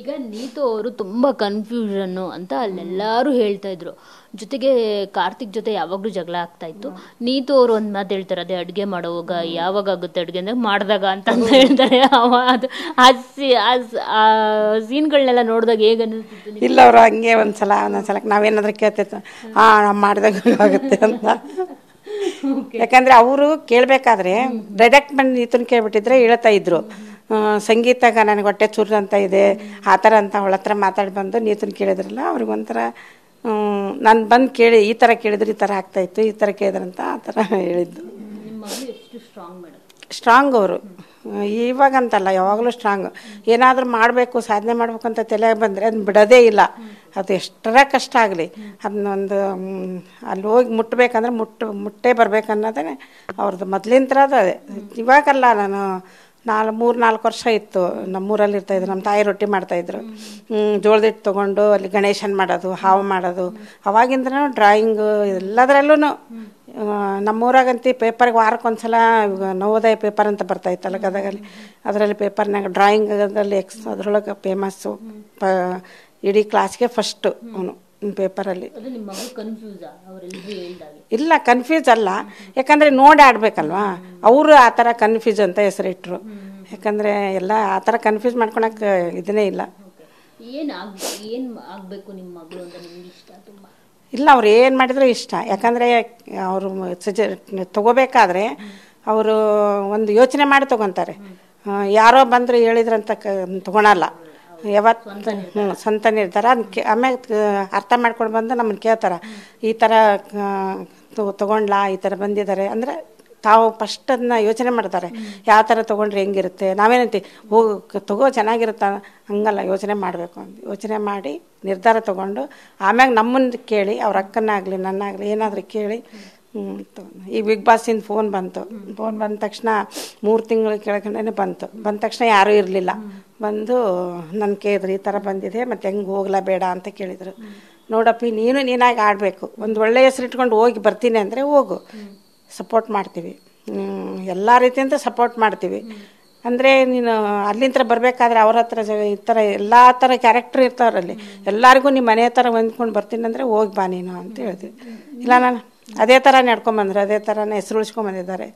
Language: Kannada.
ಈಗ ನೀತು ಅವರು ತುಂಬ ಕನ್ಫ್ಯೂಷನ್ನು ಅಂತ ಅಲ್ಲೆಲ್ಲರೂ ಹೇಳ್ತಾ ಇದ್ರು ಜೊತೆಗೆ ಕಾರ್ತಿಕ್ ಜೊತೆ ಯಾವಾಗಲೂ ಜಗಳ ಆಗ್ತಾ ಇತ್ತು ನೀತು ಅವರು ಒಂದು ಮಾತು ಹೇಳ್ತಾರೆ ಅದೇ ಅಡುಗೆ ಮಾಡುವಾಗ ಯಾವಾಗ ಆಗುತ್ತೆ ಅಡುಗೆ ಅಂದರೆ ಮಾಡಿದಾಗ ಅಂತ ಹೇಳ್ತಾರೆ ಅದು ಆ ಸೀನ್ಗಳನ್ನೆಲ್ಲ ನೋಡಿದಾಗ ಹೇಗೆ ಇಲ್ಲ ಅವರು ಹಂಗೆ ಒಂದ್ಸಲ ಸಲ ಒಂದೊಂದು ಸಲ ನಾವೇನಾದ್ರೂ ಕೇಳ್ತಿತ್ತು ಹಾಂ ಮಾಡಿದಾಗ ಆಗುತ್ತೆ ಅಂತ ಯಾಕಂದ್ರೆ ಅವರು ಕೇಳಬೇಕಾದ್ರೆ ಡೈರೆಕ್ಟ್ ಬಂದು ನೀತನ ಕೇಳ್ಬಿಟ್ಟಿದ್ರೆ ಹೇಳ್ತಾ ಇದ್ರು ಸಂಗೀತಾಗ ನನಗೆ ಹೊಟ್ಟೆ ಚೂರು ಅಂತ ಇದೆ ಆ ಥರ ಅಂತ ಅವಳ ಹತ್ರ ಮಾತಾಡಿ ಬಂದು ನೀತನ ಕೇಳಿದ್ರಲ್ಲ ಅವ್ರಿಗೊಂಥರ ನಾನು ಬಂದು ಕೇಳಿ ಈ ಥರ ಕೇಳಿದ್ರೆ ಈ ಥರ ಆಗ್ತಾಯಿತ್ತು ಈ ಥರ ಕೇಳಿದ್ರಂತ ಆ ಥರ ಹೇಳಿದ್ದು ಸ್ಟ್ರಾಂಗ್ ಅವರು ಇವಾಗಂತಲ್ಲ ಯಾವಾಗಲೂ ಸ್ಟ್ರಾಂಗ್ ಏನಾದರೂ ಮಾಡಬೇಕು ಸಾಧನೆ ಮಾಡಬೇಕು ಅಂತ ತಲೆ ಬಂದರೆ ಅದನ್ನ ಬಿಡೋದೇ ಇಲ್ಲ ಅದು ಎಷ್ಟರ ಕಷ್ಟ ಆಗಲಿ ಅದನ್ನೊಂದು ಅಲ್ಲಿ ಹೋಗಿ ಮುಟ್ಟಬೇಕಂದ್ರೆ ಮುಟ್ಟು ಮುಟ್ಟೆ ಬರಬೇಕನ್ನೋದೇ ಅವ್ರದ್ದು ಮೊದಲಿನ ಅದು ಅದೇ ಇವಾಗಲ್ಲ ನಾನು ನಾಲ್ಕು ಮೂರು ನಾಲ್ಕು ವರ್ಷ ಇತ್ತು ನಮ್ಮೂರಲ್ಲಿ ಇರ್ತಾಯಿದ್ರು ನಮ್ಮ ತಾಯಿ ರೊಟ್ಟಿ ಮಾಡ್ತಾಯಿದ್ರು ಜೋಳದಿಟ್ಟು ತೊಗೊಂಡು ಅಲ್ಲಿ ಗಣೇಶನ್ ಮಾಡೋದು ಹಾವು ಮಾಡೋದು ಅವಾಗಿಂದ ಡ್ರಾಯಿಂಗು ಎಲ್ಲದರಲ್ಲೂ ನಮ್ಮೂರಾಗಂತಿ ಪೇಪರ್ಗೆ ವಾರಕ್ಕೊಂದ್ಸಲ ನವೋದಯ ಪೇಪರ್ ಅಂತ ಬರ್ತಾಯಿತ್ತಲ್ಲ ಗದಗಲ್ಲಿ ಅದರಲ್ಲಿ ಪೇಪರ್ನಾಗ ಡ್ರಾಯಿಂಗಲ್ಲಿ ಎಕ್ಸ್ ಅದ್ರೊಳಗೆ ಫೇಮಸ್ಸು ಪ ಇಡೀ ಕ್ಲಾಸ್ಗೆ ಫಸ್ಟು ಅವನು ಪೇಪರಲ್ಲಿ ಇಲ್ಲ ಕನ್ಫ್ಯೂಸ್ ಅಲ್ಲ ಯಾಕಂದರೆ ನೋಡಿ ಆಡಬೇಕಲ್ವಾ ಅವರು ಆ ಥರ ಕನ್ಫ್ಯೂಸ್ ಅಂತ ಹೆಸರಿಟ್ರು ಯಾಕಂದರೆ ಎಲ್ಲ ಆ ಥರ ಕನ್ಫ್ಯೂಸ್ ಮಾಡ್ಕೊಳಕ್ಕೆ ಇದನ್ನೇ ಇಲ್ಲ ಏನು ಏನು ಇಲ್ಲ ಅವ್ರು ಏನು ಮಾಡಿದ್ರು ಇಷ್ಟ ಯಾಕಂದರೆ ಅವರು ಸಜ ತಗೋಬೇಕಾದ್ರೆ ಅವರು ಒಂದು ಯೋಚನೆ ಮಾಡಿ ತಗೊತಾರೆ ಯಾರೋ ಬಂದರು ಹೇಳಿದ್ರಂತ ಕ ತಗೊಳಲ್ಲ ಯಾವತ್ತು ಹ್ಞೂ ಸ್ವಂತ ನಿರ್ಧಾರ ಕೇ ಆಮೇಲೆ ಅರ್ಥ ಮಾಡ್ಕೊಂಡು ಬಂದು ನಮ್ಮನ್ನು ಕೇಳ್ತಾರೆ ಈ ಥರ ತೊಗೊಂಡ್ಲಾ ಈ ಥರ ಬಂದಿದ್ದಾರೆ ಅಂದರೆ ತಾವು ಫಸ್ಟ್ ಅದನ್ನ ಯೋಚನೆ ಮಾಡ್ತಾರೆ ಯಾವ ಥರ ತೊಗೊಂಡ್ರೆ ಹೆಂಗಿರುತ್ತೆ ನಾವೇನಂತೀವಿ ಹೋಗ ತಗೋ ಚೆನ್ನಾಗಿರುತ್ತ ಹಂಗಲ್ಲ ಯೋಚನೆ ಮಾಡಬೇಕು ಅಂತ ಯೋಚನೆ ಮಾಡಿ ನಿರ್ಧಾರ ತೊಗೊಂಡು ಆಮ್ಯಾಗ ನಮ್ಮನ್ನು ಕೇಳಿ ಅವ್ರ ಅಕ್ಕನಾಗಲಿ ನನ್ನಾಗಲಿ ಏನಾದರೂ ಕೇಳಿ ಈ ಬಿಗ್ ಬಾಸಿಂದ ಫೋನ್ ಬಂತು ಫೋನ್ ಬಂದ ತಕ್ಷಣ ಮೂರು ತಿಂಗಳು ಕೆಳಗಡೆ ಬಂತು ಬಂದ ತಕ್ಷಣ ಯಾರೂ ಇರಲಿಲ್ಲ ಬಂದು ನನ್ನ ಕೇಳಿದ್ರು ಈ ಥರ ಬಂದಿದೆ ಮತ್ತು ಹೆಂಗೆ ಹೋಗ್ಲಾ ಬೇಡ ಅಂತ ಕೇಳಿದರು ನೋಡಪ್ಪಿ ನೀನು ನೀನಾಗಿ ಆಡಬೇಕು ಒಂದು ಒಳ್ಳೆಯ ಹೆಸರು ಇಟ್ಕೊಂಡು ಹೋಗಿ ಬರ್ತೀನಿ ಅಂದರೆ ಹೋಗು ಸಪೋರ್ಟ್ ಮಾಡ್ತೀವಿ ಎಲ್ಲ ರೀತಿಯಿಂದ ಸಪೋರ್ಟ್ ಮಾಡ್ತೀವಿ ಅಂದರೆ ನೀನು ಅಲ್ಲಿಂದ ಬರಬೇಕಾದ್ರೆ ಅವ್ರ ಹತ್ರ ಈ ಥರ ಎಲ್ಲ ಥರ ಕ್ಯಾರೆಕ್ಟರ್ ಇರ್ತಾವ್ರಲ್ಲಿ ಎಲ್ಲರಿಗೂ ನಿಮ್ಮ ಮನೆ ಥರ ಹೊಂದ್ಕೊಂಡು ಬರ್ತೀನಿ ಅಂದರೆ ಹೋಗಿ ಬಾ ನೀನು ಅಂತ ಹೇಳಿದ್ವಿ ಇಲ್ಲ ನಾನು ಅದೇ ಥರ ಬಂದ್ರೆ ಅದೇ ಥರನೇ ಹೆಸರು ಉಳಿಸ್ಕೊಂಬಂದಿದ್ದಾರೆ